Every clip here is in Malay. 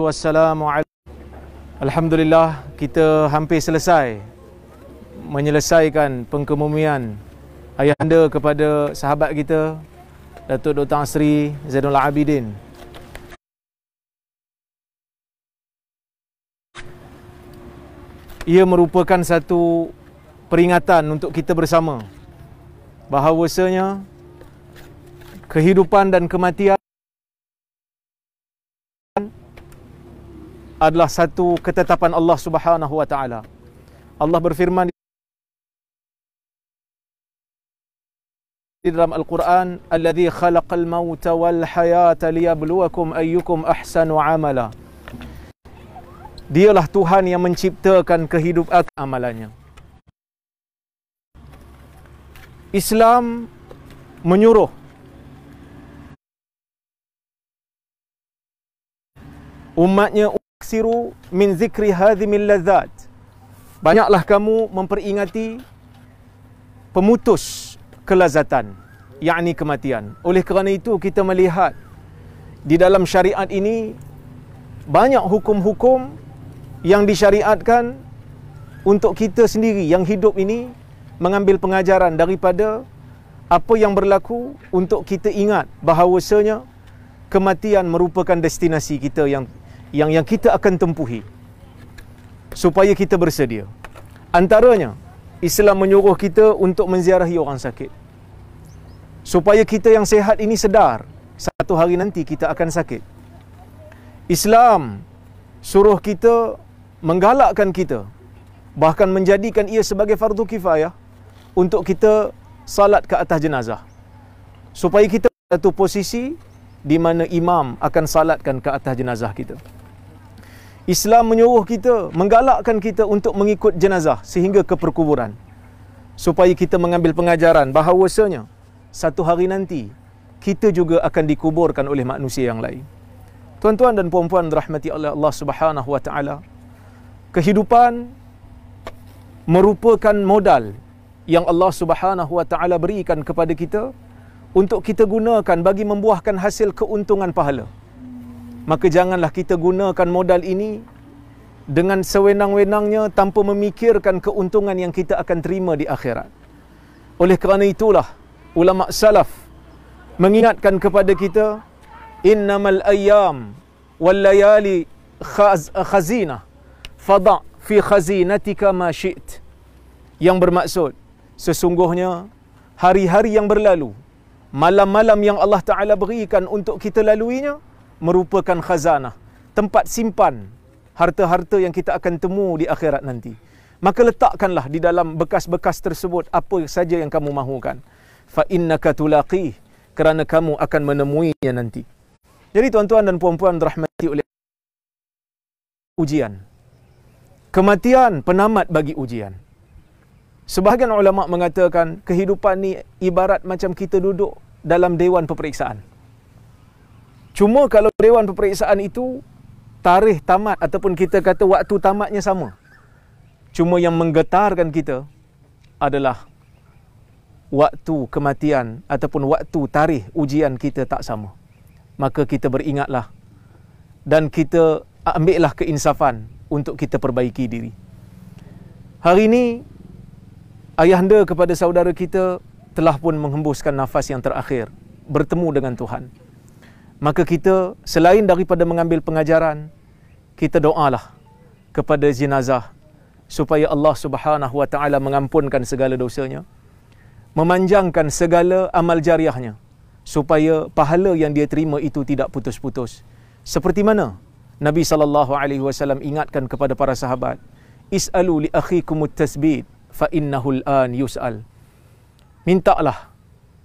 wabarakatuh. Assalamualaikum. Alhamdulillah kita hampir selesai menyelesaikan pengkemumian ayahanda kepada sahabat kita Datuk Dr. Asri Zainul Abidin. Ia merupakan satu peringatan untuk kita bersama bahawasanya kehidupan dan kematian adalah satu ketetapan Allah Subhanahu wa taala. Allah berfirman di dalam Al-Quran, "Allazi khalaqal mauta wal hayata liyabluwakum ayyukum ahsanu amala." Dialah Tuhan yang menciptakan kehidupan amalannya. Islam menyuruh umatnya taksiru min zikri hadhimil lazat. Banyaklah kamu memperingati pemutus kelazatan, yakni kematian. Oleh kerana itu kita melihat di dalam syariat ini banyak hukum-hukum yang disyariatkan untuk kita sendiri yang hidup ini mengambil pengajaran daripada apa yang berlaku untuk kita ingat bahawasanya kematian merupakan destinasi kita yang yang yang kita akan tempuhi supaya kita bersedia. Antaranya, Islam menyuruh kita untuk menziarahi orang sakit. Supaya kita yang sehat ini sedar, satu hari nanti kita akan sakit. Islam suruh kita menggalakkan kita bahkan menjadikan ia sebagai fardu kifayah untuk kita salat ke atas jenazah. Supaya kita satu posisi di mana imam akan salatkan ke atas jenazah kita. Islam menyuruh kita, menggalakkan kita untuk mengikut jenazah sehingga ke perkuburan. Supaya kita mengambil pengajaran bahawasanya satu hari nanti kita juga akan dikuburkan oleh manusia yang lain. Tuan-tuan dan puan-puan rahmati Allah Allah Subhanahu Kehidupan merupakan modal yang Allah Subhanahu berikan kepada kita untuk kita gunakan bagi membuahkan hasil keuntungan pahala maka janganlah kita gunakan modal ini dengan sewenang-wenangnya tanpa memikirkan keuntungan yang kita akan terima di akhirat. Oleh kerana itulah ulama salaf mengingatkan kepada kita innamal ayyam wal layali khaz khazina fada fi khazinatika ma syi't yang bermaksud sesungguhnya hari-hari yang berlalu malam-malam yang Allah Taala berikan untuk kita laluinya merupakan khazanah, tempat simpan harta-harta yang kita akan temu di akhirat nanti. Maka letakkanlah di dalam bekas-bekas tersebut apa saja yang kamu mahukan. Fa innaka tulaqi kerana kamu akan menemuinya nanti. Jadi tuan-tuan dan puan-puan dirahmati oleh ujian. Kematian penamat bagi ujian. Sebahagian ulama mengatakan kehidupan ni ibarat macam kita duduk dalam dewan peperiksaan. Cuma kalau dewan peperiksaan itu tarikh tamat ataupun kita kata waktu tamatnya sama. Cuma yang menggetarkan kita adalah waktu kematian ataupun waktu tarikh ujian kita tak sama. Maka kita beringatlah dan kita ambillah keinsafan untuk kita perbaiki diri. Hari ini ayahanda kepada saudara kita telah pun menghembuskan nafas yang terakhir bertemu dengan Tuhan maka kita selain daripada mengambil pengajaran kita doalah kepada jenazah supaya Allah Subhanahu wa taala mengampunkan segala dosanya memanjangkan segala amal jariahnya supaya pahala yang dia terima itu tidak putus-putus seperti mana Nabi sallallahu alaihi wasallam ingatkan kepada para sahabat is'alu li akhikum at-tasbid fa innahul an yus'al mintalah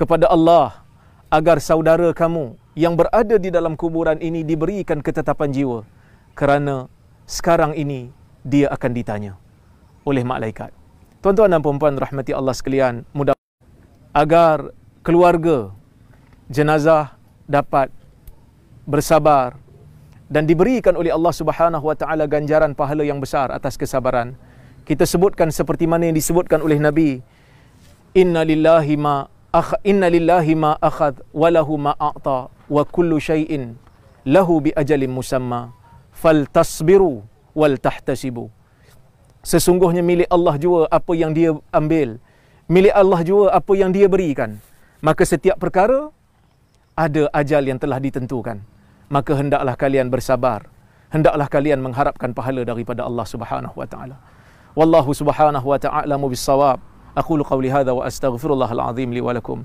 kepada Allah agar saudara kamu yang berada di dalam kuburan ini diberikan ketetapan jiwa kerana sekarang ini dia akan ditanya oleh malaikat. Tuan-tuan dan puan-puan rahmati Allah sekalian, mudah agar keluarga jenazah dapat bersabar dan diberikan oleh Allah Subhanahu wa taala ganjaran pahala yang besar atas kesabaran. Kita sebutkan seperti mana yang disebutkan oleh Nabi, "Inna lillahi ma akh inna lillahi ma akhadh wa lahu ma a'ta wa kullu shay'in lahu bi ajalin musamma faltasbiru wal tahtasibu sesungguhnya milik Allah jua apa yang dia ambil milik Allah jua apa yang dia berikan maka setiap perkara ada ajal yang telah ditentukan maka hendaklah kalian bersabar hendaklah kalian mengharapkan pahala daripada Allah Subhanahu wa taala wallahu subhanahu wa ta'ala mubissawab aqulu qawli hadha wa astaghfirullahal azim li wa lakum